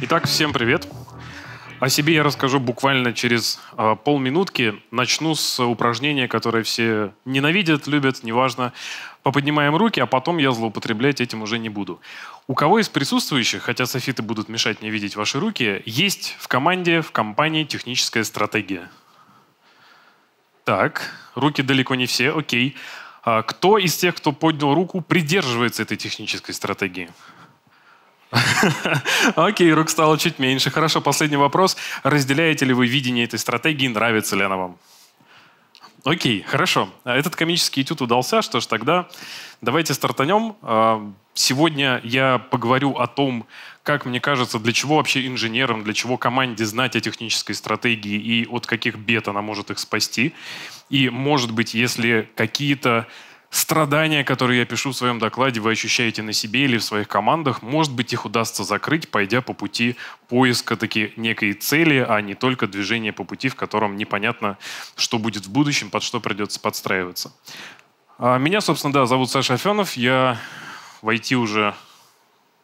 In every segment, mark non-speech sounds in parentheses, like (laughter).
Итак, всем привет. О себе я расскажу буквально через э, полминутки. Начну с упражнения, которое все ненавидят, любят, неважно. Поподнимаем руки, а потом я злоупотреблять этим уже не буду. У кого из присутствующих, хотя софиты будут мешать мне видеть ваши руки, есть в команде, в компании техническая стратегия? Так, руки далеко не все, окей. А кто из тех, кто поднял руку, придерживается этой технической стратегии? (laughs) Окей, рук стало чуть меньше. Хорошо, последний вопрос. Разделяете ли вы видение этой стратегии, нравится ли она вам? Окей, хорошо. Этот комический этюд удался. Что ж, тогда давайте стартанем. А, сегодня я поговорю о том, как мне кажется, для чего вообще инженерам, для чего команде знать о технической стратегии и от каких бед она может их спасти. И, может быть, если какие-то страдания, которые я пишу в своем докладе, вы ощущаете на себе или в своих командах, может быть, их удастся закрыть, пойдя по пути поиска таки некой цели, а не только движения по пути, в котором непонятно, что будет в будущем, под что придется подстраиваться. А, меня, собственно, да, зовут Саша Афенов. Я войти уже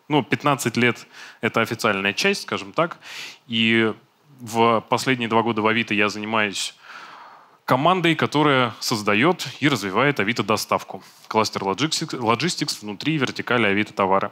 ну, 15 лет — это официальная часть, скажем так. И в последние два года в Авито я занимаюсь командой, которая создает и развивает Авито доставку. Кластер Logistics внутри вертикали Авито товары.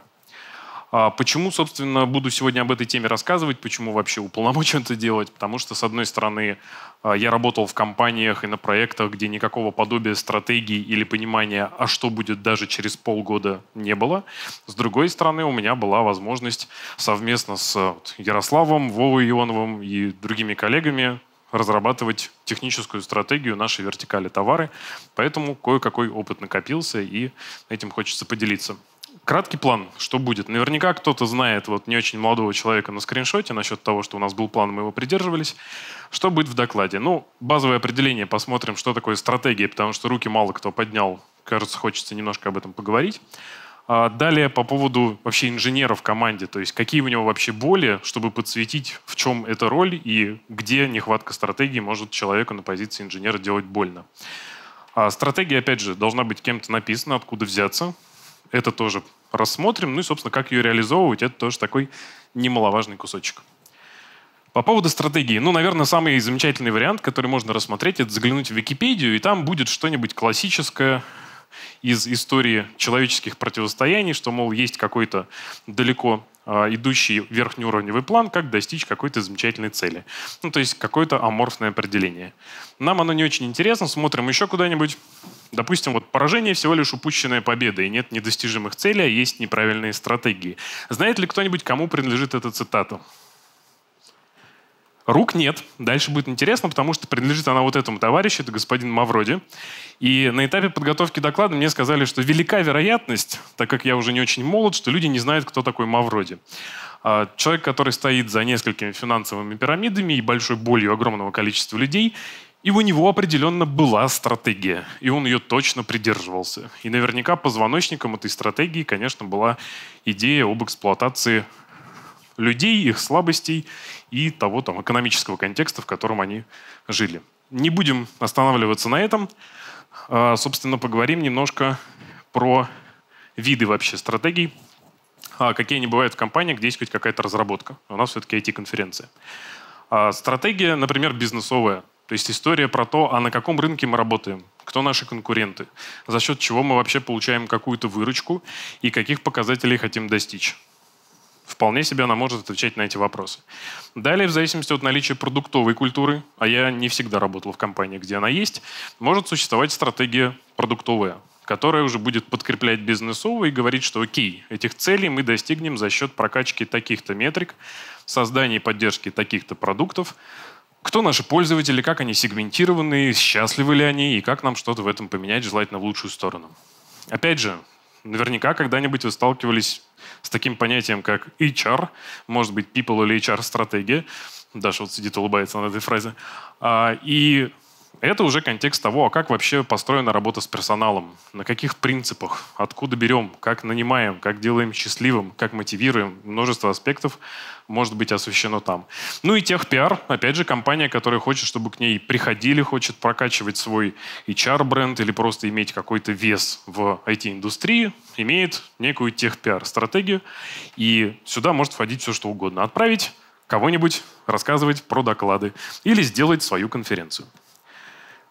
А почему, собственно, буду сегодня об этой теме рассказывать, почему вообще уполномочен это делать? Потому что, с одной стороны, а, я работал в компаниях и на проектах, где никакого подобия стратегии или понимания, а что будет даже через полгода, не было. С другой стороны, у меня была возможность совместно с Ярославом, Вовой Ионовым и другими коллегами разрабатывать техническую стратегию нашей вертикали товары. Поэтому кое-какой опыт накопился, и этим хочется поделиться. Краткий план, что будет. Наверняка кто-то знает вот не очень молодого человека на скриншоте насчет того, что у нас был план, мы его придерживались. Что будет в докладе? Ну, базовое определение, посмотрим, что такое стратегия, потому что руки мало кто поднял. Кажется, хочется немножко об этом поговорить. А далее по поводу вообще инженера в команде, то есть какие у него вообще боли, чтобы подсветить, в чем эта роль и где нехватка стратегии может человеку на позиции инженера делать больно. А стратегия, опять же, должна быть кем-то написана, откуда взяться. Это тоже рассмотрим. Ну и, собственно, как ее реализовывать, это тоже такой немаловажный кусочек. По поводу стратегии. Ну, наверное, самый замечательный вариант, который можно рассмотреть, это заглянуть в Википедию, и там будет что-нибудь классическое, из истории человеческих противостояний, что, мол, есть какой-то далеко а, идущий верхнеуровневый план, как достичь какой-то замечательной цели. Ну, то есть какое-то аморфное определение. Нам оно не очень интересно, смотрим еще куда-нибудь. Допустим, вот поражение всего лишь упущенная победа, и нет недостижимых целей, а есть неправильные стратегии. Знает ли кто-нибудь, кому принадлежит эта цитата? Рук нет. Дальше будет интересно, потому что принадлежит она вот этому товарищу, это господин Мавроди. И на этапе подготовки доклада мне сказали, что велика вероятность, так как я уже не очень молод, что люди не знают, кто такой Мавроди. А, человек, который стоит за несколькими финансовыми пирамидами и большой болью огромного количества людей, и у него определенно была стратегия, и он ее точно придерживался. И наверняка позвоночником этой стратегии, конечно, была идея об эксплуатации людей, их слабостей и того там, экономического контекста, в котором они жили. Не будем останавливаться на этом. А, собственно, поговорим немножко про виды вообще стратегий, а, какие они бывают в компаниях, где есть хоть какая-то разработка. У нас все-таки IT-конференция. А, стратегия, например, бизнесовая. То есть история про то, а на каком рынке мы работаем, кто наши конкуренты, за счет чего мы вообще получаем какую-то выручку и каких показателей хотим достичь. Вполне себе она может отвечать на эти вопросы. Далее, в зависимости от наличия продуктовой культуры, а я не всегда работал в компании, где она есть, может существовать стратегия продуктовая, которая уже будет подкреплять бизнесовую и говорить, что окей, этих целей мы достигнем за счет прокачки таких-то метрик, создания и поддержки таких-то продуктов, кто наши пользователи, как они сегментированы, счастливы ли они и как нам что-то в этом поменять, желательно в лучшую сторону. Опять же, Наверняка когда-нибудь вы сталкивались с таким понятием, как HR, может быть, people или HR-стратегия. Даша вот сидит, улыбается над этой фразе. А, и это уже контекст того, а как вообще построена работа с персоналом, на каких принципах, откуда берем, как нанимаем, как делаем счастливым, как мотивируем. Множество аспектов может быть освещено там. Ну и техпиар, опять же, компания, которая хочет, чтобы к ней приходили, хочет прокачивать свой HR-бренд или просто иметь какой-то вес в IT-индустрии, имеет некую техпиар-стратегию, и сюда может входить все, что угодно. Отправить кого-нибудь рассказывать про доклады или сделать свою конференцию.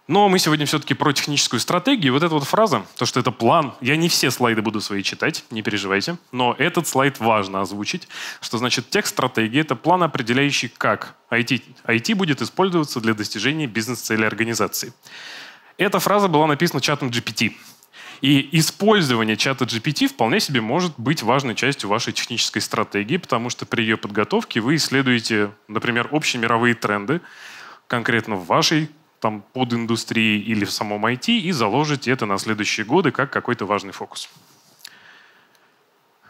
Но мы сегодня все-таки про техническую стратегию. Вот эта вот фраза, то, что это план, я не все слайды буду свои читать, не переживайте, но этот слайд важно озвучить, что значит текст стратегии — это план, определяющий, как IT, IT будет использоваться для достижения бизнес-цели организации. Эта фраза была написана чатом GPT. И использование чата GPT вполне себе может быть важной частью вашей технической стратегии, потому что при ее подготовке вы исследуете, например, общие мировые тренды, конкретно в вашей там, под индустрией или в самом IT и заложите это на следующие годы как какой-то важный фокус.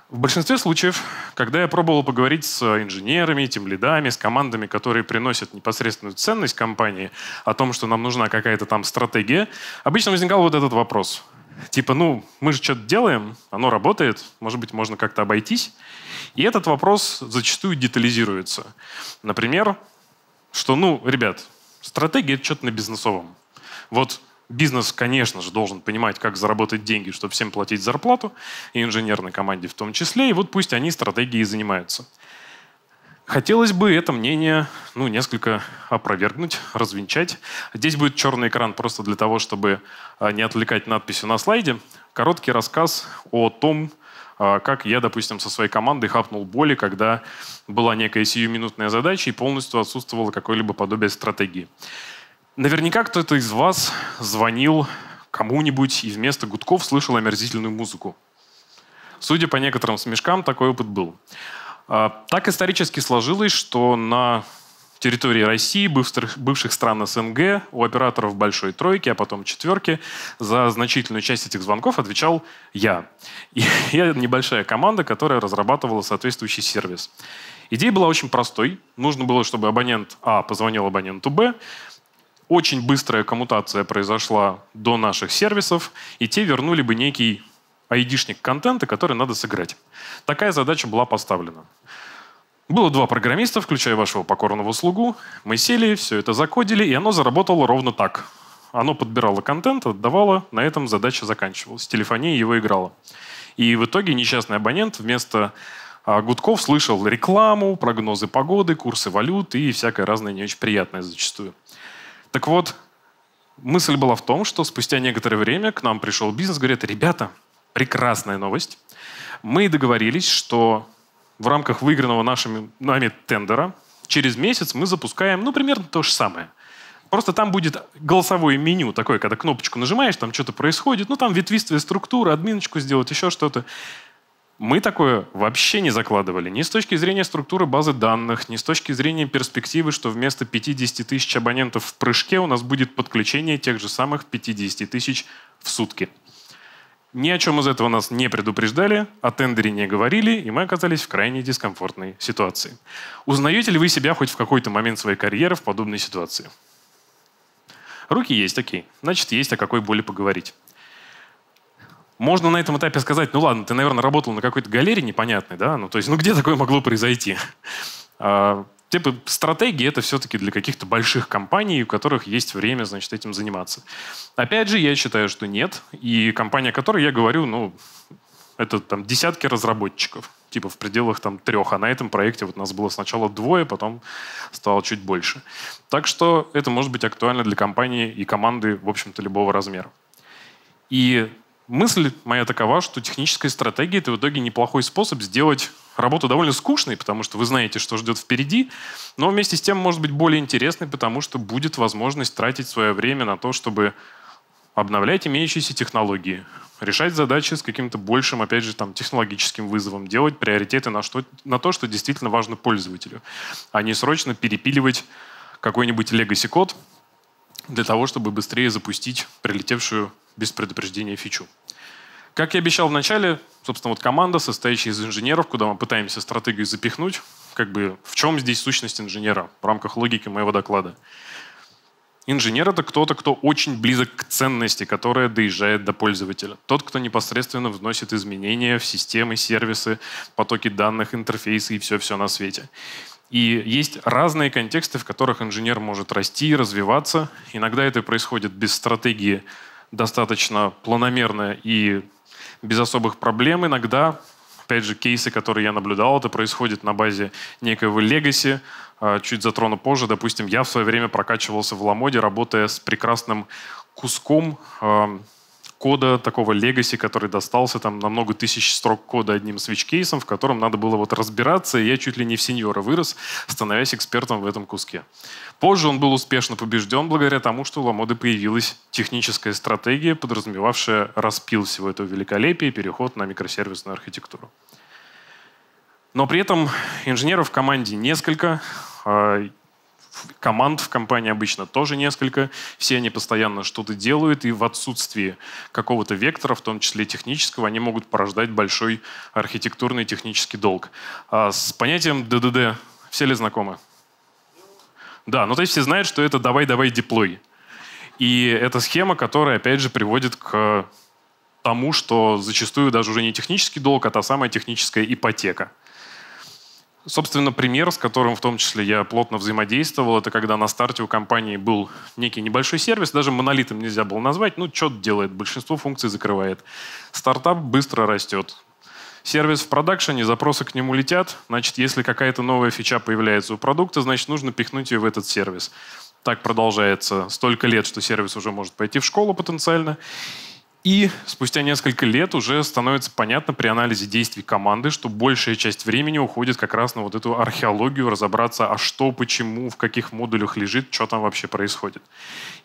В большинстве случаев, когда я пробовал поговорить с инженерами, тем лидами, с командами, которые приносят непосредственную ценность компании, о том, что нам нужна какая-то там стратегия, обычно возникал вот этот вопрос. Типа, ну, мы же что-то делаем, оно работает, может быть, можно как-то обойтись. И этот вопрос зачастую детализируется. Например, что, ну, ребят, Стратегия – это что-то на бизнесовом. Вот бизнес, конечно же, должен понимать, как заработать деньги, чтобы всем платить зарплату, и инженерной команде в том числе, и вот пусть они стратегией занимаются. Хотелось бы это мнение ну, несколько опровергнуть, развенчать. Здесь будет черный экран просто для того, чтобы а, не отвлекать надписью на слайде. Короткий рассказ о том, а, как я, допустим, со своей командой хапнул боли, когда была некая сиюминутная задача и полностью отсутствовало какое-либо подобие стратегии. Наверняка кто-то из вас звонил кому-нибудь и вместо гудков слышал омерзительную музыку. Судя по некоторым смешкам, такой опыт был. А, так исторически сложилось, что на территории России, бывших, бывших стран СНГ, у операторов большой тройки, а потом четверки, за значительную часть этих звонков отвечал я. И (laughs) я небольшая команда, которая разрабатывала соответствующий сервис. Идея была очень простой. Нужно было, чтобы абонент А позвонил абоненту Б, очень быстрая коммутация произошла до наших сервисов, и те вернули бы некий айдишник контента, который надо сыграть. Такая задача была поставлена. Было два программиста, включая вашего покорного слугу. Мы сели, все это закодили, и оно заработало ровно так. Оно подбирало контент, отдавало, на этом задача заканчивалась. Телефония его играла. И в итоге несчастный абонент вместо а, Гудков слышал рекламу, прогнозы погоды, курсы валют и всякое разное не очень приятное зачастую. Так вот, мысль была в том, что спустя некоторое время к нам пришел бизнес, говорит, ребята, прекрасная новость. Мы договорились, что в рамках выигранного нашими, нами тендера через месяц мы запускаем, ну, примерно то же самое. Просто там будет голосовое меню такое, когда кнопочку нажимаешь, там что-то происходит, ну, там ветвистая структура, админочку сделать, еще что-то. Мы такое вообще не закладывали. Ни с точки зрения структуры базы данных, ни с точки зрения перспективы, что вместо 50 тысяч абонентов в прыжке у нас будет подключение тех же самых 50 тысяч в сутки. Ни о чем из этого нас не предупреждали, о тендере не говорили, и мы оказались в крайне дискомфортной ситуации. Узнаете ли вы себя хоть в какой-то момент своей карьеры в подобной ситуации? Руки есть, окей. Значит, есть о какой боли поговорить. Можно на этом этапе сказать, ну ладно, ты, наверное, работал на какой-то галерее непонятной, да? Ну, то есть, ну где такое могло произойти? А, типа стратегии это все-таки для каких-то больших компаний, у которых есть время, значит, этим заниматься. Опять же, я считаю, что нет. И компания, о которой я говорю, ну, это там десятки разработчиков, типа в пределах там трех. А на этом проекте вот нас было сначала двое, потом стало чуть больше. Так что это может быть актуально для компании и команды, в общем-то, любого размера. И мысль моя такова, что техническая стратегия — это в итоге неплохой способ сделать Работа довольно скучная, потому что вы знаете, что ждет впереди, но вместе с тем может быть более интересной, потому что будет возможность тратить свое время на то, чтобы обновлять имеющиеся технологии, решать задачи с каким-то большим, опять же, там, технологическим вызовом, делать приоритеты на, что, на то, что действительно важно пользователю, а не срочно перепиливать какой-нибудь legacy код для того, чтобы быстрее запустить прилетевшую без предупреждения фичу. Как я обещал в начале, собственно, вот команда, состоящая из инженеров, куда мы пытаемся стратегию запихнуть, как бы в чем здесь сущность инженера в рамках логики моего доклада. Инженер — это кто-то, кто очень близок к ценности, которая доезжает до пользователя. Тот, кто непосредственно вносит изменения в системы, сервисы, потоки данных, интерфейсы и все-все на свете. И есть разные контексты, в которых инженер может расти, и развиваться. Иногда это происходит без стратегии достаточно планомерно и без особых проблем иногда. Опять же, кейсы, которые я наблюдал, это происходит на базе некоего легаси. Чуть затрону позже. Допустим, я в свое время прокачивался в Ламоде, работая с прекрасным куском а, кода, такого легаси, который достался там на много тысяч строк кода одним свич-кейсом, в котором надо было вот разбираться, и я чуть ли не в сеньора вырос, становясь экспертом в этом куске. Позже он был успешно побежден благодаря тому, что у Ламоды появилась техническая стратегия, подразумевавшая распил всего этого великолепия и переход на микросервисную архитектуру. Но при этом инженеров в команде несколько, а, команд в компании обычно тоже несколько, все они постоянно что-то делают, и в отсутствии какого-то вектора, в том числе технического, они могут порождать большой архитектурный технический долг. А с понятием ДДД все ли знакомы? Да, ну то есть все знают, что это «давай-давай деплой». И это схема, которая, опять же, приводит к тому, что зачастую даже уже не технический долг, а та самая техническая ипотека – Собственно, пример, с которым в том числе я плотно взаимодействовал, это когда на старте у компании был некий небольшой сервис, даже монолитом нельзя было назвать, ну, что-то делает, большинство функций закрывает. Стартап быстро растет. Сервис в продакшене, запросы к нему летят, значит, если какая-то новая фича появляется у продукта, значит, нужно пихнуть ее в этот сервис. Так продолжается столько лет, что сервис уже может пойти в школу потенциально. И спустя несколько лет уже становится понятно при анализе действий команды, что большая часть времени уходит как раз на вот эту археологию, разобраться, а что, почему, в каких модулях лежит, что там вообще происходит.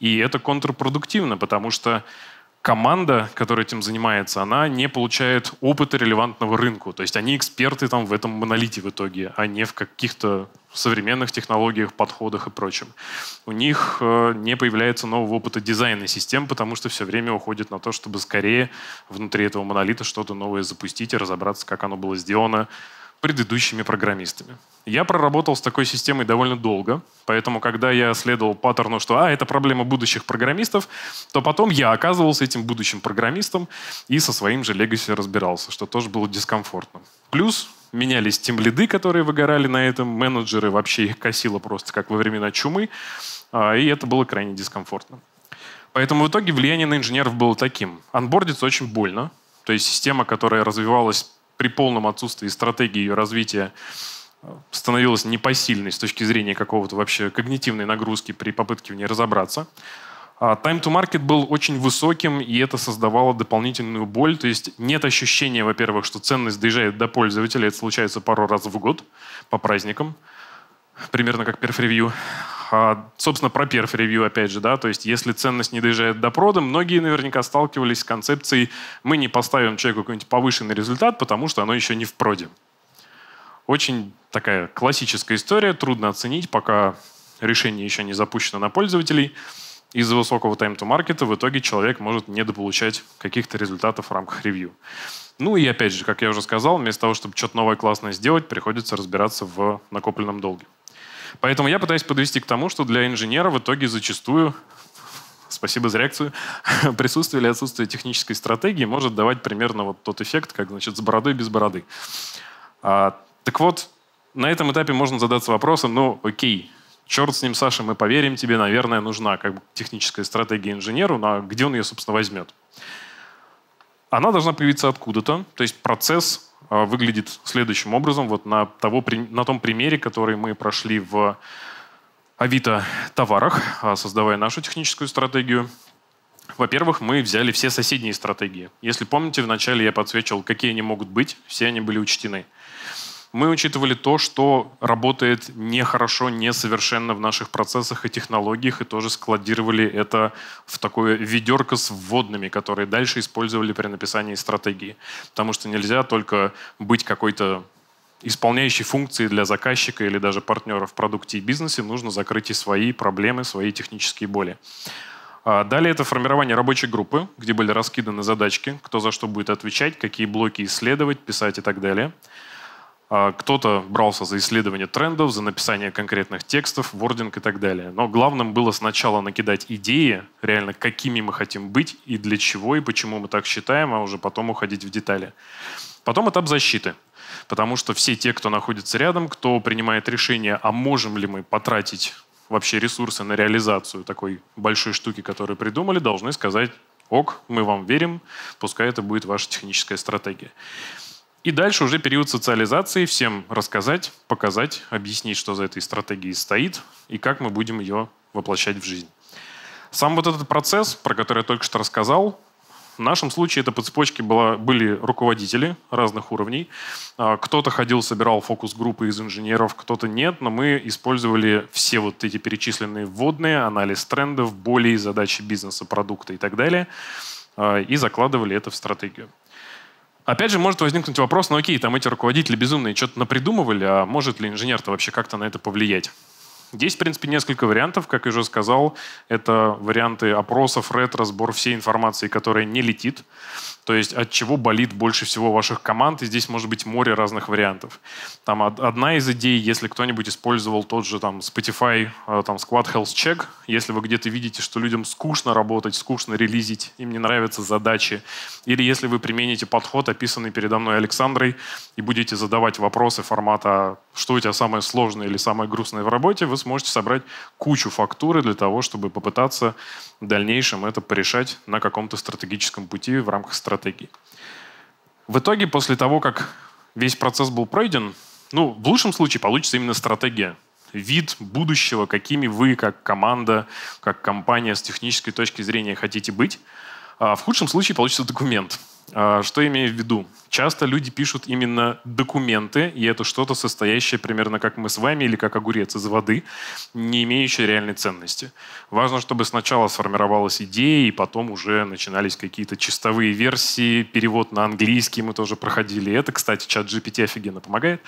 И это контрпродуктивно, потому что команда, которая этим занимается, она не получает опыта релевантного рынку. То есть они эксперты там в этом монолите в итоге, а не в каких-то современных технологиях, подходах и прочем. У них э, не появляется нового опыта дизайна систем, потому что все время уходит на то, чтобы скорее внутри этого монолита что-то новое запустить и разобраться, как оно было сделано, предыдущими программистами. Я проработал с такой системой довольно долго, поэтому когда я следовал паттерну, что «а, это проблема будущих программистов», то потом я оказывался этим будущим программистом и со своим же легаси разбирался, что тоже было дискомфортно. Плюс менялись тем которые выгорали на этом, менеджеры, вообще их косило просто как во времена чумы, а, и это было крайне дискомфортно. Поэтому в итоге влияние на инженеров было таким. Анбордиться очень больно, то есть система, которая развивалась при полном отсутствии стратегии ее развития э, становилась непосильной с точки зрения какого-то вообще когнитивной нагрузки при попытке в ней разобраться. А time to market был очень высоким, и это создавало дополнительную боль. То есть нет ощущения, во-первых, что ценность доезжает до пользователя. Это случается пару раз в год по праздникам, примерно как перфревью а, собственно, про перф-ревью, опять же, да, то есть если ценность не доезжает до прода, многие наверняка сталкивались с концепцией «мы не поставим человеку какой-нибудь повышенный результат, потому что оно еще не в проде». Очень такая классическая история, трудно оценить, пока решение еще не запущено на пользователей. Из-за высокого time to market в итоге человек может недополучать каких-то результатов в рамках ревью. Ну и опять же, как я уже сказал, вместо того, чтобы что-то новое классное сделать, приходится разбираться в накопленном долге. Поэтому я пытаюсь подвести к тому, что для инженера в итоге зачастую спасибо за реакцию, (laughs) присутствие или отсутствие технической стратегии может давать примерно вот тот эффект, как значит, с бородой без бороды. А, так вот, на этом этапе можно задаться вопросом, ну окей, черт с ним, Саша, мы поверим тебе, наверное, нужна как бы, техническая стратегия инженеру, но где он ее, собственно, возьмет? Она должна появиться откуда-то, то есть процесс а, выглядит следующим образом. Вот на, того, на том примере, который мы прошли в Авито товарах, а, создавая нашу техническую стратегию. Во-первых, мы взяли все соседние стратегии. Если помните, вначале я подсвечивал, какие они могут быть, все они были учтены мы учитывали то, что работает нехорошо, несовершенно в наших процессах и технологиях, и тоже складировали это в такое ведерко с вводными, которые дальше использовали при написании стратегии. Потому что нельзя только быть какой-то исполняющей функции для заказчика или даже партнера в продукте и бизнесе, нужно закрыть и свои проблемы, свои технические боли. А, далее это формирование рабочей группы, где были раскиданы задачки, кто за что будет отвечать, какие блоки исследовать, писать и так далее. А, кто-то брался за исследование трендов, за написание конкретных текстов, вординг и так далее. Но главным было сначала накидать идеи, реально, какими мы хотим быть и для чего, и почему мы так считаем, а уже потом уходить в детали. Потом этап защиты. Потому что все те, кто находится рядом, кто принимает решение, а можем ли мы потратить вообще ресурсы на реализацию такой большой штуки, которую придумали, должны сказать, ок, мы вам верим, пускай это будет ваша техническая стратегия. И дальше уже период социализации всем рассказать, показать, объяснить, что за этой стратегией стоит и как мы будем ее воплощать в жизнь. Сам вот этот процесс, про который я только что рассказал, в нашем случае это по цепочке было были руководители разных уровней. А, кто-то ходил, собирал фокус-группы из инженеров, кто-то нет, но мы использовали все вот эти перечисленные вводные, анализ трендов, болей, задачи бизнеса, продукта и так далее, а, и закладывали это в стратегию. Опять же, может возникнуть вопрос, ну окей, там эти руководители безумные что-то напридумывали, а может ли инженер-то вообще как-то на это повлиять? Есть, в принципе, несколько вариантов, как я уже сказал. Это варианты опросов, ред, разбор всей информации, которая не летит. То есть от чего болит больше всего ваших команд. И здесь может быть море разных вариантов. Там одна из идей, если кто-нибудь использовал тот же там Spotify, э, там Squad Health Check, если вы где-то видите, что людям скучно работать, скучно релизить, им не нравятся задачи. Или если вы примените подход, описанный передо мной Александрой, и будете задавать вопросы формата «Что у тебя самое сложное или самое грустное в работе?», вы сможете собрать кучу фактуры для того, чтобы попытаться в дальнейшем это порешать на каком-то стратегическом пути в рамках стратегии. В итоге, после того, как весь процесс был пройден, ну, в лучшем случае получится именно стратегия, вид будущего, какими вы как команда, как компания с технической точки зрения хотите быть. А в худшем случае получится документ, а, что имею в виду? Часто люди пишут именно документы, и это что-то состоящее примерно как мы с вами или как огурец из воды, не имеющее реальной ценности. Важно, чтобы сначала сформировалась идея, и потом уже начинались какие-то чистовые версии, перевод на английский мы тоже проходили. Это, кстати, чат GPT офигенно помогает,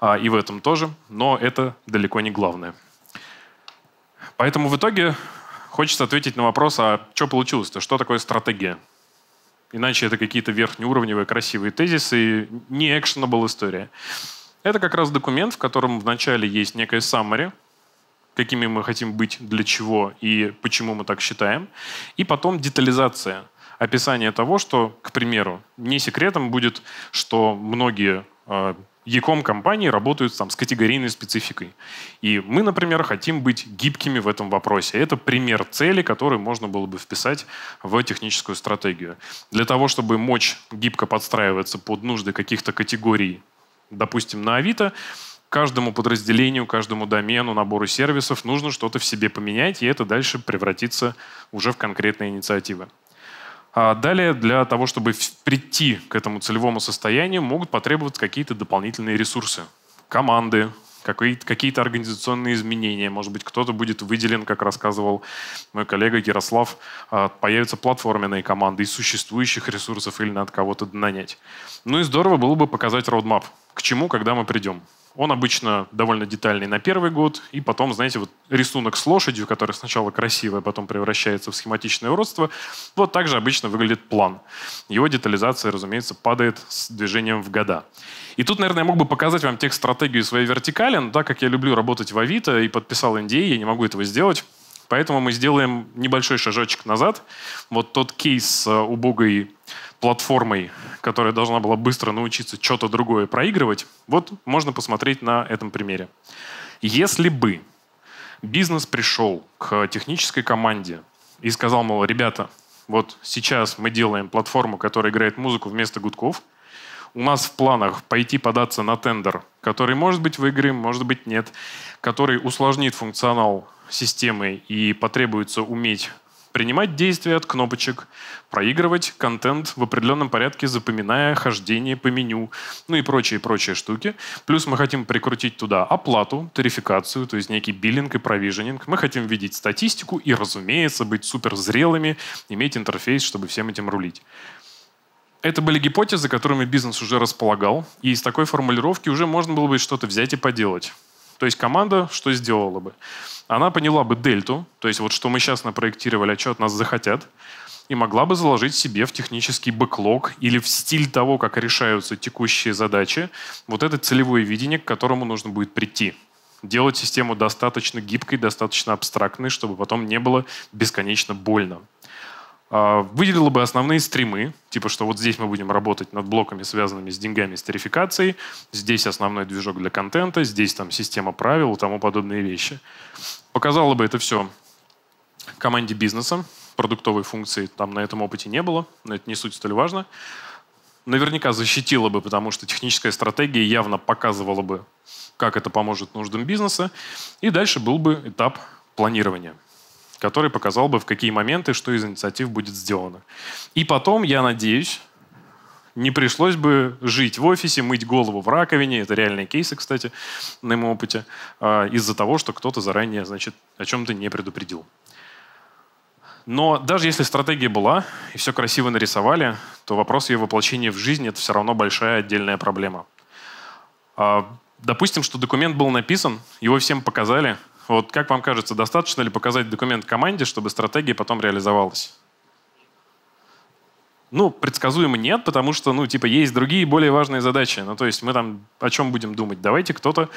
а, и в этом тоже, но это далеко не главное. Поэтому в итоге хочется ответить на вопрос, а что получилось-то, что такое стратегия? Иначе это какие-то верхнеуровневые красивые тезисы и не actionable история. Это как раз документ, в котором вначале есть некая summary, какими мы хотим быть, для чего и почему мы так считаем. И потом детализация, описание того, что, к примеру, не секретом будет, что многие э, e компании работают там, с категорийной спецификой. И мы, например, хотим быть гибкими в этом вопросе. Это пример цели, который можно было бы вписать в техническую стратегию. Для того, чтобы мочь гибко подстраиваться под нужды каких-то категорий, допустим, на Авито, каждому подразделению, каждому домену, набору сервисов нужно что-то в себе поменять, и это дальше превратится уже в конкретные инициативы. А далее, для того, чтобы прийти к этому целевому состоянию, могут потребоваться какие-то дополнительные ресурсы. Команды, какие-то организационные изменения. Может быть, кто-то будет выделен, как рассказывал мой коллега Ярослав, а, появятся платформенные команды из существующих ресурсов или надо кого-то нанять. Ну и здорово было бы показать роудмап к чему, когда мы придем. Он обычно довольно детальный на первый год, и потом, знаете, вот рисунок с лошадью, который сначала красивый, а потом превращается в схематичное уродство, вот так же обычно выглядит план. Его детализация, разумеется, падает с движением в года. И тут, наверное, я мог бы показать вам текст стратегию своей вертикали, но так как я люблю работать в Авито и подписал NDA, а, я не могу этого сделать. Поэтому мы сделаем небольшой шажочек назад. Вот тот кейс с э, убогой платформой, которая должна была быстро научиться что-то другое проигрывать, вот можно посмотреть на этом примере. Если бы бизнес пришел к технической команде и сказал, мол, ребята, вот сейчас мы делаем платформу, которая играет музыку вместо гудков, у нас в планах пойти податься на тендер который, может быть, выиграем, может быть, нет, который усложнит функционал системы и потребуется уметь принимать действия от кнопочек, проигрывать контент в определенном порядке, запоминая хождение по меню, ну и прочие-прочие штуки. Плюс мы хотим прикрутить туда оплату, тарификацию, то есть некий биллинг и провиженинг. Мы хотим видеть статистику и, разумеется, быть суперзрелыми, иметь интерфейс, чтобы всем этим рулить. Это были гипотезы, которыми бизнес уже располагал, и из такой формулировки уже можно было бы что-то взять и поделать. То есть команда что сделала бы? Она поняла бы дельту, то есть вот что мы сейчас напроектировали, а что от нас захотят, и могла бы заложить себе в технический бэклог или в стиль того, как решаются текущие задачи, вот это целевое видение, к которому нужно будет прийти. Делать систему достаточно гибкой, достаточно абстрактной, чтобы потом не было бесконечно больно. А, выделила бы основные стримы, типа, что вот здесь мы будем работать над блоками, связанными с деньгами, с тарификацией, здесь основной движок для контента, здесь там система правил и тому подобные вещи. Показала бы это все команде бизнеса, продуктовой функции там на этом опыте не было, но это не суть столь важно. Наверняка защитила бы, потому что техническая стратегия явно показывала бы, как это поможет нуждам бизнеса. И дальше был бы этап планирования – который показал бы, в какие моменты что из инициатив будет сделано. И потом, я надеюсь, не пришлось бы жить в офисе, мыть голову в раковине. Это реальные кейсы, кстати, на моем опыте. А, из-за того, что кто-то заранее, значит, о чем-то не предупредил. Но даже если стратегия была, и все красиво нарисовали, то вопрос ее воплощения в жизнь — это все равно большая отдельная проблема. А, допустим, что документ был написан, его всем показали — вот как вам кажется, достаточно ли показать документ команде, чтобы стратегия потом реализовалась? Ну, предсказуемо нет, потому что, ну, типа, есть другие более важные задачи. Ну, то есть мы там о чем будем думать? Давайте кто-то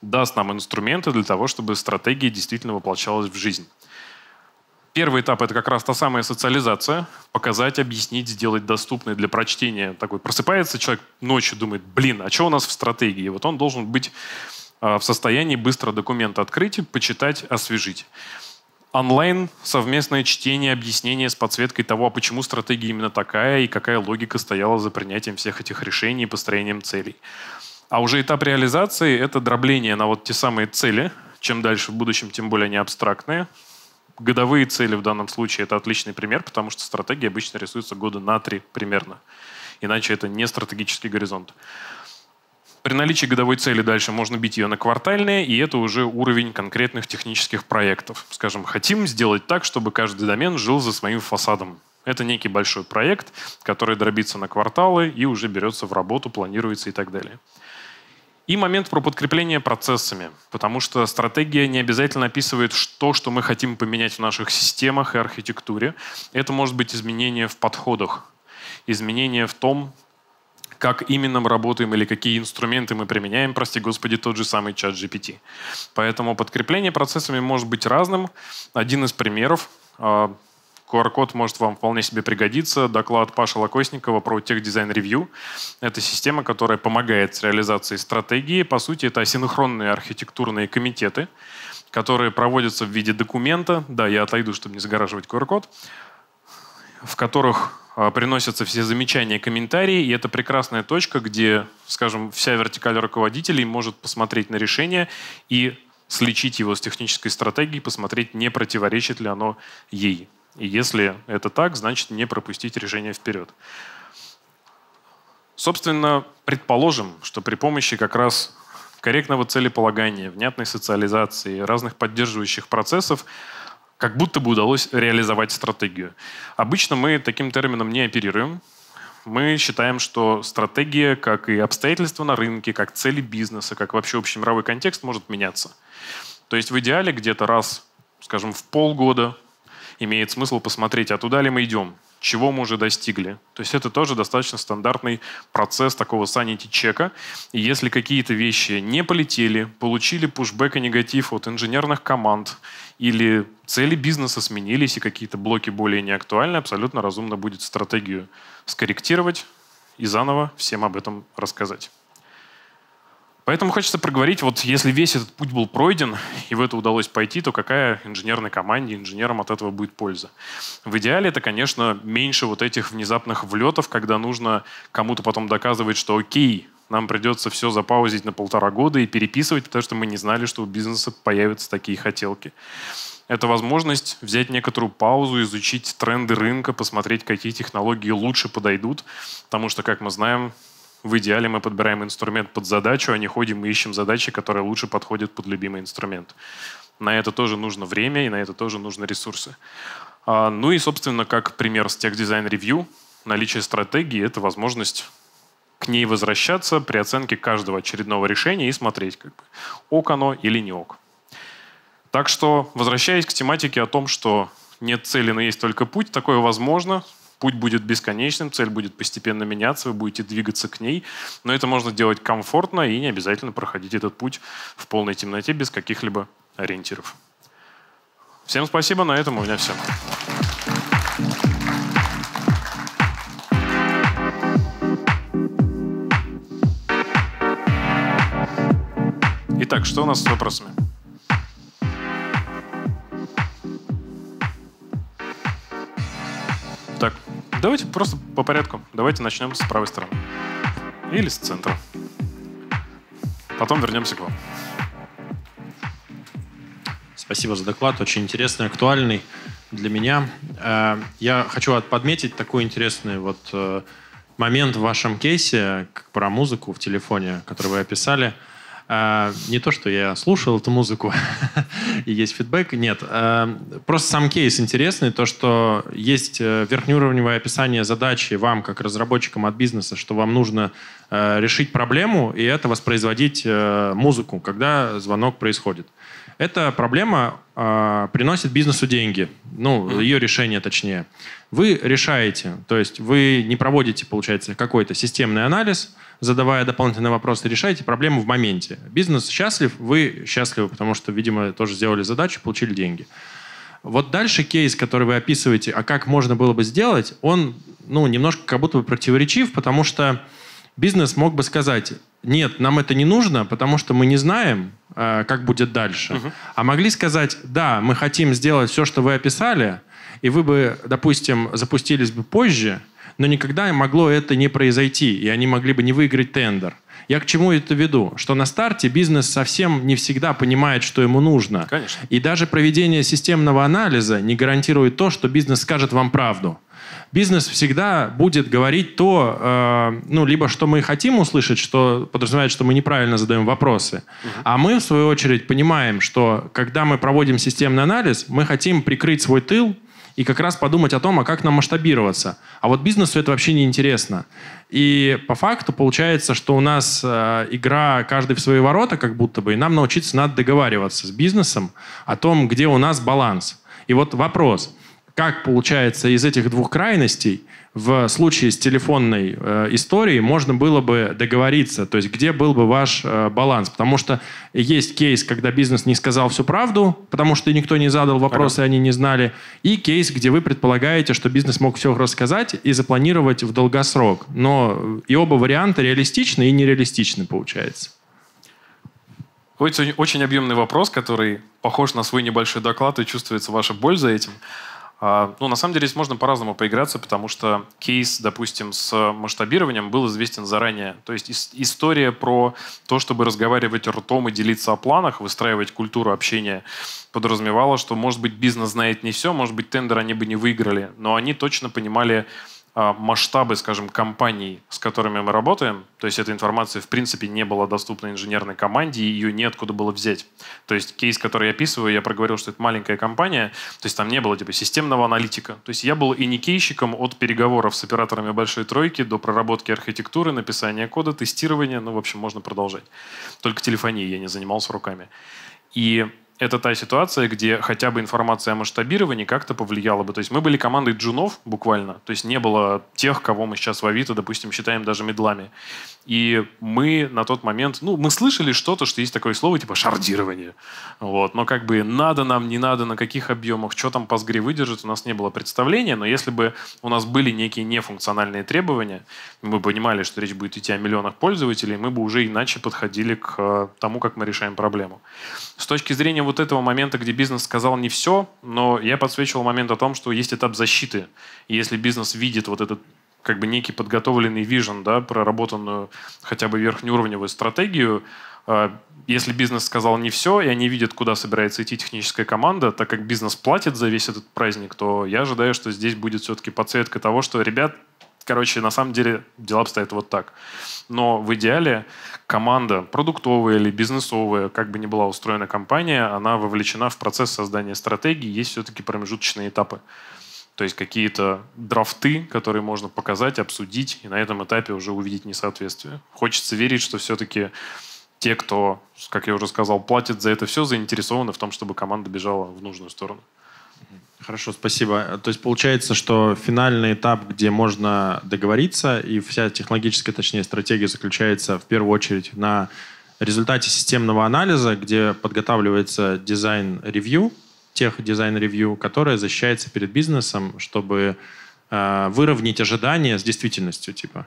даст нам инструменты для того, чтобы стратегия действительно воплощалась в жизнь. Первый этап — это как раз та самая социализация. Показать, объяснить, сделать доступной для прочтения. Такой просыпается человек ночью, думает, блин, а что у нас в стратегии? Вот он должен быть Э, в состоянии быстро документ открыть, почитать, освежить. Онлайн совместное чтение, объяснение с подсветкой того, а почему стратегия именно такая и какая логика стояла за принятием всех этих решений и построением целей. А уже этап реализации — это дробление на вот те самые цели, чем дальше в будущем, тем более они абстрактные. Годовые цели в данном случае — это отличный пример, потому что стратегии обычно рисуются года на три примерно. Иначе это не стратегический горизонт. При наличии годовой цели дальше можно бить ее на квартальные, и это уже уровень конкретных технических проектов. Скажем, хотим сделать так, чтобы каждый домен жил за своим фасадом. Это некий большой проект, который дробится на кварталы и уже берется в работу, планируется и так далее. И момент про подкрепление процессами, потому что стратегия не обязательно описывает то, что мы хотим поменять в наших системах и архитектуре. Это может быть изменение в подходах, изменение в том, как именно мы работаем или какие инструменты мы применяем, прости господи, тот же самый чат GPT. Поэтому подкрепление процессами может быть разным. Один из примеров а, QR-код может вам вполне себе пригодиться. Доклад Паша Локосникова про тех дизайн ревью. Это система, которая помогает с реализацией стратегии. По сути, это асинхронные архитектурные комитеты, которые проводятся в виде документа. Да, я отойду, чтобы не загораживать QR-код в которых а, приносятся все замечания и комментарии, и это прекрасная точка, где, скажем, вся вертикаль руководителей может посмотреть на решение и сличить его с технической стратегией, посмотреть, не противоречит ли оно ей. И если это так, значит не пропустить решение вперед. Собственно, предположим, что при помощи как раз корректного целеполагания, внятной социализации, разных поддерживающих процессов как будто бы удалось реализовать стратегию. Обычно мы таким термином не оперируем. Мы считаем, что стратегия, как и обстоятельства на рынке, как цели бизнеса, как вообще общий мировой контекст может меняться. То есть в идеале где-то раз, скажем, в полгода имеет смысл посмотреть, а туда ли мы идем – чего мы уже достигли. То есть это тоже достаточно стандартный процесс такого санити-чека. И если какие-то вещи не полетели, получили пушбэк и негатив от инженерных команд или цели бизнеса сменились и какие-то блоки более не актуальны, абсолютно разумно будет стратегию скорректировать и заново всем об этом рассказать. Поэтому хочется проговорить, вот если весь этот путь был пройден, и в это удалось пойти, то какая инженерной команде, инженерам от этого будет польза? В идеале это, конечно, меньше вот этих внезапных влетов, когда нужно кому-то потом доказывать, что окей, нам придется все запаузить на полтора года и переписывать, потому что мы не знали, что у бизнеса появятся такие хотелки. Это возможность взять некоторую паузу, изучить тренды рынка, посмотреть, какие технологии лучше подойдут, потому что, как мы знаем, в идеале мы подбираем инструмент под задачу, а не ходим и ищем задачи, которые лучше подходят под любимый инструмент. На это тоже нужно время и на это тоже нужны ресурсы. А, ну и, собственно, как пример с тех дизайн ревью, наличие стратегии — это возможность к ней возвращаться при оценке каждого очередного решения и смотреть, как бы, ок оно или не ок. Так что, возвращаясь к тематике о том, что нет цели, но есть только путь, такое возможно, путь будет бесконечным, цель будет постепенно меняться, вы будете двигаться к ней, но это можно делать комфортно и не обязательно проходить этот путь в полной темноте без каких-либо ориентиров. Всем спасибо, на этом у меня все. Итак, что у нас с вопросами? Давайте просто по порядку. Давайте начнем с правой стороны. Или с центра. Потом вернемся к вам. Спасибо за доклад. Очень интересный, актуальный для меня. Э, я хочу подметить такой интересный вот э, момент в вашем кейсе про музыку в телефоне, который вы описали – а, не то, что я слушал эту музыку (laughs) и есть фидбэк, нет. А, просто сам кейс интересный, то, что есть э, верхнеуровневое описание задачи вам, как разработчикам от бизнеса, что вам нужно э, решить проблему, и это воспроизводить э, музыку, когда звонок происходит. Эта проблема э, приносит бизнесу деньги, ну, ее решение точнее. Вы решаете, то есть вы не проводите, получается, какой-то системный анализ, задавая дополнительные вопросы, решаете проблему в моменте. Бизнес счастлив, вы счастливы, потому что, видимо, тоже сделали задачу, получили деньги. Вот дальше кейс, который вы описываете, а как можно было бы сделать, он ну, немножко как будто бы противоречив, потому что бизнес мог бы сказать, нет, нам это не нужно, потому что мы не знаем, э, как будет дальше. Угу. А могли сказать, да, мы хотим сделать все, что вы описали, и вы бы, допустим, запустились бы позже, но никогда могло это не произойти, и они могли бы не выиграть тендер. Я к чему это веду? Что на старте бизнес совсем не всегда понимает, что ему нужно. Конечно. И даже проведение системного анализа не гарантирует то, что бизнес скажет вам правду. Бизнес всегда будет говорить то, э, ну, либо что мы хотим услышать, что подразумевает, что мы неправильно задаем вопросы. Угу. А мы, в свою очередь, понимаем, что когда мы проводим системный анализ, мы хотим прикрыть свой тыл и как раз подумать о том, а как нам масштабироваться. А вот бизнесу это вообще не интересно. И по факту получается, что у нас э, игра каждый в свои ворота, как будто бы, и нам научиться надо договариваться с бизнесом о том, где у нас баланс. И вот вопрос – как получается из этих двух крайностей в случае с телефонной э, историей можно было бы договориться, то есть где был бы ваш э, баланс, потому что есть кейс, когда бизнес не сказал всю правду, потому что никто не задал вопросы, ага. они не знали, и кейс, где вы предполагаете, что бизнес мог все рассказать и запланировать в долгосрок, но э, и оба варианта реалистичны и нереалистичны получается. Очень, очень объемный вопрос, который похож на свой небольшой доклад и чувствуется ваша боль за этим. А, ну, на самом деле, здесь можно по-разному поиграться, потому что кейс, допустим, с масштабированием был известен заранее. То есть история про то, чтобы разговаривать ртом и делиться о планах, выстраивать культуру общения, подразумевала, что, может быть, бизнес знает не все, может быть, тендер они бы не выиграли, но они точно понимали, а, масштабы, скажем, компаний, с которыми мы работаем, то есть эта информация в принципе не была доступна инженерной команде, и ее неоткуда было взять. То есть кейс, который я описываю, я проговорил, что это маленькая компания, то есть там не было типа системного аналитика. То есть я был и не кейщиком от переговоров с операторами большой тройки до проработки архитектуры, написания кода, тестирования, ну, в общем, можно продолжать. Только телефонией я не занимался руками. И это та ситуация, где хотя бы информация о масштабировании как-то повлияла бы. То есть мы были командой джунов буквально, то есть не было тех, кого мы сейчас в Авито, допустим, считаем даже медлами. И мы на тот момент, ну, мы слышали что-то, что есть такое слово типа шардирование. Вот. Но как бы надо нам, не надо, на каких объемах, что там по сгре выдержит, у нас не было представления. Но если бы у нас были некие нефункциональные требования, мы понимали, что речь будет идти о миллионах пользователей, мы бы уже иначе подходили к э, тому, как мы решаем проблему. С точки зрения вот этого момента, где бизнес сказал не все, но я подсвечивал момент о том, что есть этап защиты. И если бизнес видит вот этот как бы некий подготовленный вижен, да, проработанную хотя бы верхнеуровневую стратегию, а, если бизнес сказал не все, и они видят, куда собирается идти техническая команда, так как бизнес платит за весь этот праздник, то я ожидаю, что здесь будет все-таки подсветка того, что, ребят, короче, на самом деле дела обстоят вот так. Но в идеале команда, продуктовая или бизнесовая, как бы ни была устроена компания, она вовлечена в процесс создания стратегии, есть все-таки промежуточные этапы. То есть какие-то драфты, которые можно показать, обсудить, и на этом этапе уже увидеть несоответствие. Хочется верить, что все-таки те, кто, как я уже сказал, платит за это все, заинтересованы в том, чтобы команда бежала в нужную сторону. Хорошо, спасибо. То есть получается, что финальный этап, где можно договориться, и вся технологическая, точнее, стратегия заключается в первую очередь на результате системного анализа, где подготавливается дизайн-ревью, тех дизайн-ревью, которое защищается перед бизнесом, чтобы э, выровнять ожидания с действительностью, типа?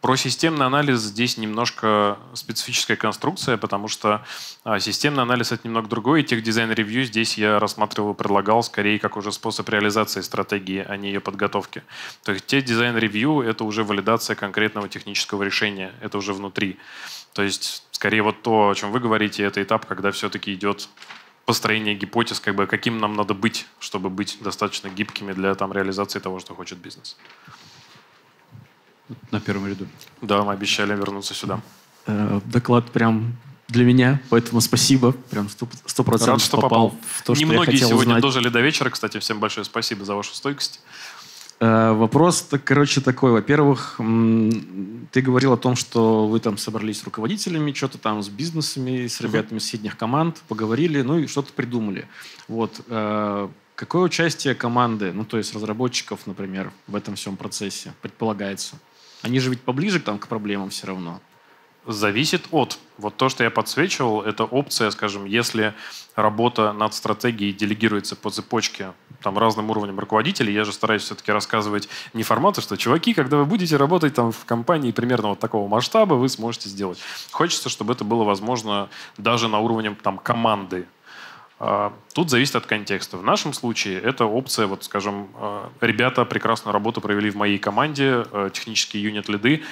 Про системный анализ здесь немножко специфическая конструкция, потому что а, системный анализ — это немного другое. тех дизайн-ревью здесь я рассматривал и предлагал скорее как уже способ реализации стратегии, а не ее подготовки. То есть те дизайн-ревью — это уже валидация конкретного технического решения, это уже внутри. То есть скорее вот то, о чем вы говорите, это этап, когда все-таки идет построение гипотез, как бы, каким нам надо быть, чтобы быть достаточно гибкими для там, реализации того, что хочет бизнес. На первом ряду. Да, мы обещали вернуться сюда. Э, доклад прям для меня, поэтому спасибо. Прям сто процентов попал, попал в то, Немногие что я хотел сегодня узнать. дожили до вечера, кстати. Всем большое спасибо за вашу стойкость. Э, вопрос, короче, такой. Во-первых, ты говорил о том, что вы там собрались с руководителями, что-то там с бизнесами, с ребятами из соседних команд, поговорили, ну и что-то придумали. Вот. Э, какое участие команды, ну то есть разработчиков, например, в этом всем процессе предполагается? Они же ведь поближе там, к проблемам все равно зависит от. Вот то, что я подсвечивал, это опция, скажем, если работа над стратегией делегируется по цепочке там, разным уровням руководителей, я же стараюсь все-таки рассказывать не форматы, что, чуваки, когда вы будете работать там в компании примерно вот такого масштаба, вы сможете сделать. Хочется, чтобы это было возможно даже на уровне там, команды, а, Тут зависит от контекста. В нашем случае это опция, вот скажем, а, ребята прекрасную работу провели в моей команде, э, технические юнит-лиды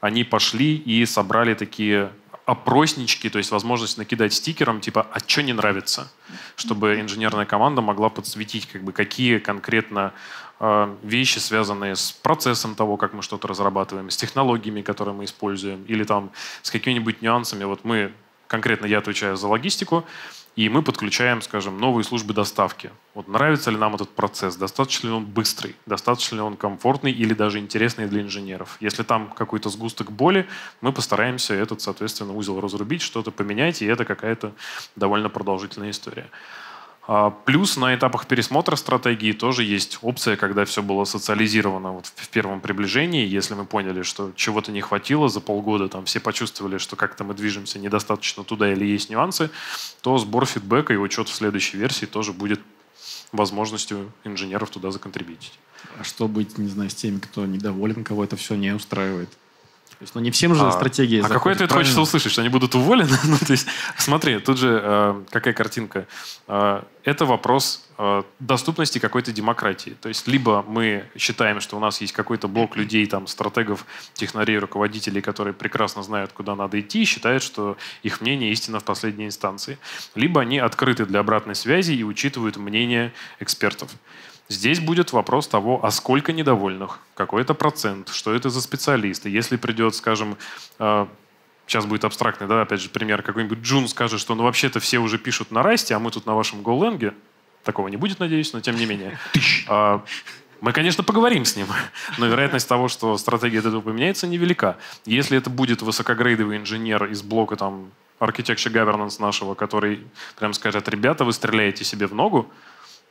они пошли и собрали такие опроснички, то есть возможность накидать стикером, типа, а что не нравится, чтобы инженерная команда могла подсветить, как бы, какие конкретно э, вещи, связанные с процессом того, как мы что-то разрабатываем, с технологиями, которые мы используем, или там с какими-нибудь нюансами. Вот мы, конкретно я отвечаю за логистику, и мы подключаем, скажем, новые службы доставки. Вот нравится ли нам этот процесс, достаточно ли он быстрый, достаточно ли он комфортный или даже интересный для инженеров. Если там какой-то сгусток боли, мы постараемся этот, соответственно, узел разрубить, что-то поменять, и это какая-то довольно продолжительная история. А, плюс на этапах пересмотра стратегии тоже есть опция, когда все было социализировано вот в первом приближении. Если мы поняли, что чего-то не хватило за полгода, там все почувствовали, что как-то мы движемся недостаточно туда или есть нюансы, то сбор фидбэка и учет в следующей версии тоже будет возможностью инженеров туда законтрибить. А что быть, не знаю, с теми, кто недоволен, кого это все не устраивает? То есть, ну, не всем же а, стратегия. А заходит, какой ответ хочется услышать, что они будут уволены? (laughs) ну, то есть, смотри, тут же э, какая картинка. Э, это вопрос э, доступности какой-то демократии. То есть, либо мы считаем, что у нас есть какой-то блок людей, там, стратегов, технарей, руководителей, которые прекрасно знают, куда надо идти, и считают, что их мнение истина в последней инстанции. Либо они открыты для обратной связи и учитывают мнение экспертов. Здесь будет вопрос того, а сколько недовольных, какой это процент, что это за специалисты. Если придет, скажем, э, сейчас будет абстрактный, да, опять же, пример, какой-нибудь Джун скажет, что ну вообще-то все уже пишут на Расте, а мы тут на вашем Голенге. Такого не будет, надеюсь, но тем не менее. (laughs) А, мы, конечно, поговорим с ним, (laughs) но вероятность того, что стратегия этого поменяется, невелика. Если это будет высокогрейдовый инженер из блока там Architecture Governance нашего, который прям скажет, ребята, вы стреляете себе в ногу,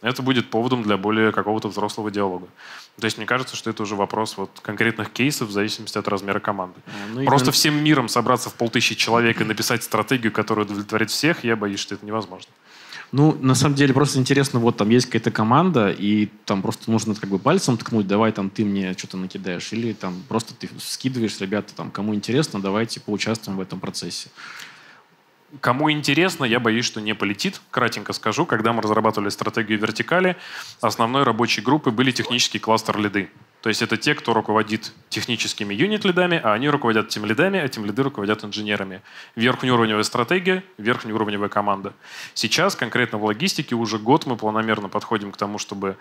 это будет поводом для более какого-то взрослого диалога. То есть мне кажется, что это уже вопрос вот конкретных кейсов в зависимости от размера команды. А, ну, Просто и... всем миром собраться в полтысячи человек и написать стратегию, которая удовлетворит всех, я боюсь, что это невозможно. Ну, на самом деле, просто интересно, вот там есть какая-то команда, и там просто нужно как бы пальцем ткнуть, давай там ты мне что-то накидаешь, или там просто ты скидываешь, ребята, там, кому интересно, давайте поучаствуем в этом процессе. Кому интересно, я боюсь, что не полетит. Кратенько скажу, когда мы разрабатывали стратегию вертикали, основной рабочей группы были технический кластер лиды. То есть это те, кто руководит техническими юнит-лидами, а они руководят тем лидами, а тем лиды руководят инженерами. Верхнеуровневая стратегия, верхнеуровневая команда. Сейчас конкретно в логистике уже год мы планомерно подходим к тому, чтобы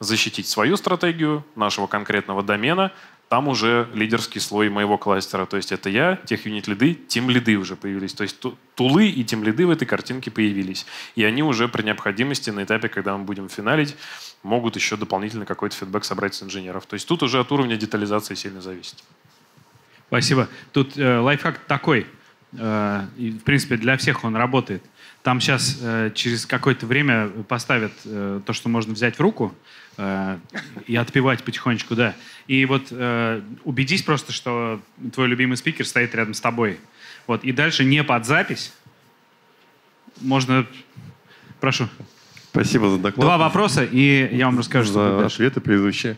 защитить свою стратегию, нашего конкретного домена, там уже лидерский слой моего кластера. То есть это я, тех юнит лиды, тем лиды уже появились. То есть тулы и тем лиды в этой картинке появились. И они уже при необходимости на этапе, когда мы будем финалить, могут еще дополнительно какой-то фидбэк собрать с инженеров. То есть тут уже от уровня детализации сильно зависит. Спасибо. Тут э, лайфхак такой. Э, и, в принципе, для всех он работает. Там сейчас э, через какое-то время поставят э, то, что можно взять в руку и отпевать потихонечку, да. И вот э, убедись просто, что твой любимый спикер стоит рядом с тобой. Вот. И дальше не под запись. Можно... Прошу. Спасибо за доклад. Два вопроса, и я вам расскажу. За что ответы предыдущие.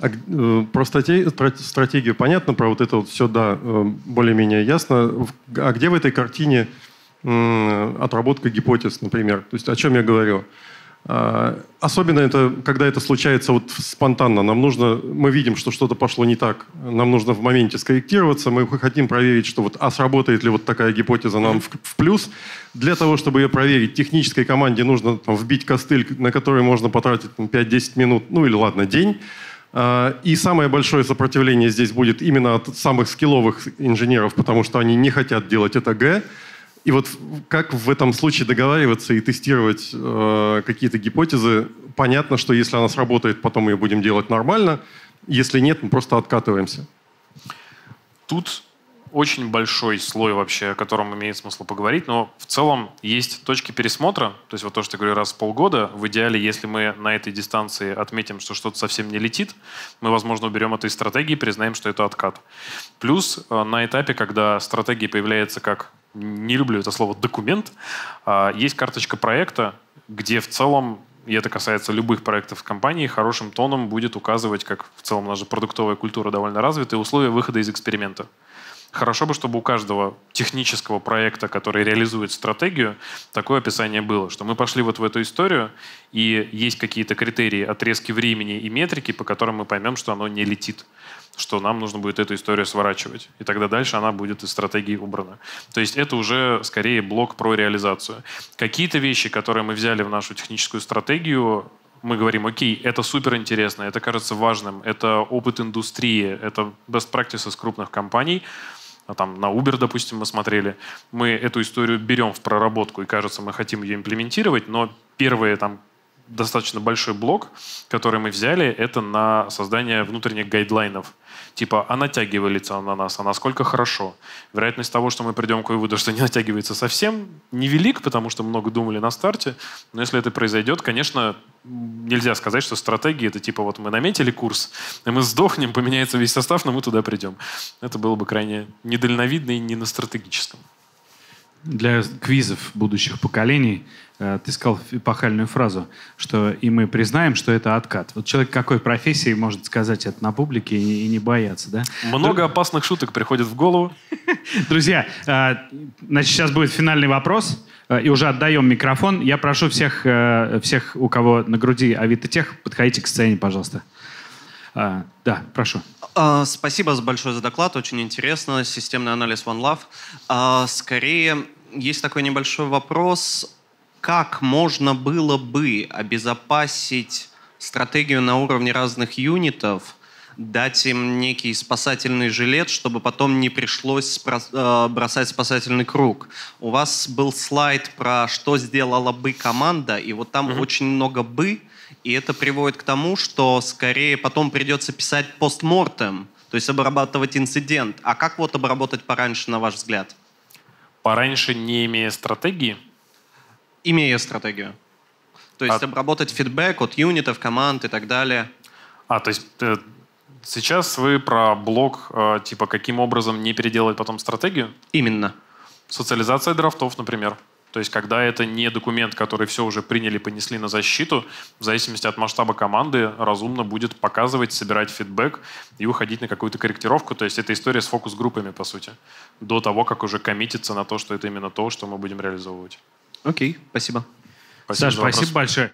А, э, про стратегию, стратегию понятно, про вот это вот все, да, э, более-менее ясно. А где в этой картине э, отработка гипотез, например? То есть о чем я говорю? А, особенно это, когда это случается вот спонтанно. Нам нужно, мы видим, что что-то пошло не так. Нам нужно в моменте скорректироваться. Мы хотим проверить, что вот, а сработает ли вот такая гипотеза нам в, в плюс. Для того, чтобы ее проверить, технической команде нужно там, вбить костыль, на который можно потратить там, 5-10 минут, ну или ладно, день. А, и самое большое сопротивление здесь будет именно от самых скилловых инженеров, потому что они не хотят делать это Г. И вот как в этом случае договариваться и тестировать э, какие-то гипотезы? Понятно, что если она сработает, потом ее будем делать нормально. Если нет, мы просто откатываемся. Тут очень большой слой вообще, о котором имеет смысл поговорить, но в целом есть точки пересмотра, то есть вот то, что я говорю, раз в полгода, в идеале, если мы на этой дистанции отметим, что что-то совсем не летит, мы, возможно, уберем это из стратегии и признаем, что это откат. Плюс э, на этапе, когда стратегия появляется как не люблю это слово «документ», а, есть карточка проекта, где в целом и это касается любых проектов компании, хорошим тоном будет указывать, как в целом наша продуктовая культура довольно развита и условия выхода из эксперимента. Хорошо бы, чтобы у каждого технического проекта, который реализует стратегию, такое описание было, что мы пошли вот в эту историю, и есть какие-то критерии, отрезки времени и метрики, по которым мы поймем, что оно не летит что нам нужно будет эту историю сворачивать. И тогда дальше она будет из стратегии убрана. То есть это уже скорее блок про реализацию. Какие-то вещи, которые мы взяли в нашу техническую стратегию, мы говорим, окей, это супер интересно, это кажется важным, это опыт индустрии, это best practices крупных компаний, а там на Uber, допустим, мы смотрели, мы эту историю берем в проработку, и кажется, мы хотим ее имплементировать, но первые там достаточно большой блок, который мы взяли, это на создание внутренних гайдлайнов. Типа, а натягивается она на нас, а насколько хорошо. Вероятность того, что мы придем к выводу, что не натягивается совсем, невелик, потому что много думали на старте. Но если это произойдет, конечно, нельзя сказать, что стратегия это типа вот мы наметили курс, и мы сдохнем, поменяется весь состав, но мы туда придем. Это было бы крайне недальновидно и не на стратегическом для квизов будущих поколений э, ты сказал эпохальную фразу, что и мы признаем, что это откат. Вот человек какой профессии может сказать это на публике и не бояться, да? Много Дру... опасных шуток приходит в голову. (laughs) Друзья, э, значит, сейчас будет финальный вопрос, э, и уже отдаем микрофон. Я прошу всех, всех у кого на груди Авито-тех, подходите к сцене, пожалуйста. Да, прошу. Спасибо большое за доклад, очень интересно. Системный анализ One Love. Скорее, есть такой небольшой вопрос. Как можно было бы обезопасить стратегию на уровне разных юнитов, дать им некий спасательный жилет, чтобы потом не пришлось э, бросать спасательный круг. У вас был слайд про что сделала бы команда, и вот там mm-hmm. очень много бы, и это приводит к тому, что скорее потом придется писать постмортем, то есть обрабатывать инцидент. А как вот обработать пораньше, на ваш взгляд? пораньше, не имея стратегии? Имея стратегию. То есть а... обработать фидбэк от юнитов, команд и так далее. А, то есть э, сейчас вы про блок, э, типа, каким образом не переделать потом стратегию? Именно. Социализация драфтов, например. То есть, когда это не документ, который все уже приняли, понесли на защиту, в зависимости от масштаба команды, разумно будет показывать, собирать фидбэк и уходить на какую-то корректировку. То есть, это история с фокус-группами, по сути, до того, как уже коммититься на то, что это именно то, что мы будем реализовывать. Окей, спасибо. спасибо Саша, спасибо большое.